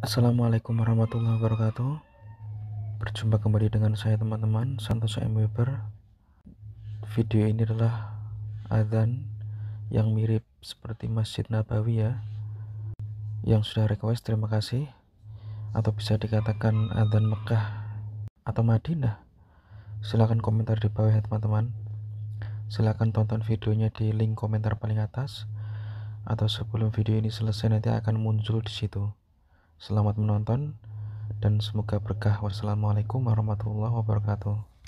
Assalamualaikum warahmatullahi wabarakatuh Berjumpa kembali dengan saya teman-teman Santoso M. Weber Video ini adalah Adhan Yang mirip seperti Masjid Nabawi ya Yang sudah request terima kasih Atau bisa dikatakan Adhan Mekah Atau Madinah Silahkan komentar di bawah ya teman-teman Silahkan tonton videonya di link komentar paling atas Atau sebelum video ini selesai nanti akan muncul di situ Selamat menonton dan semoga berkah. Wassalamualaikum warahmatullahi wabarakatuh.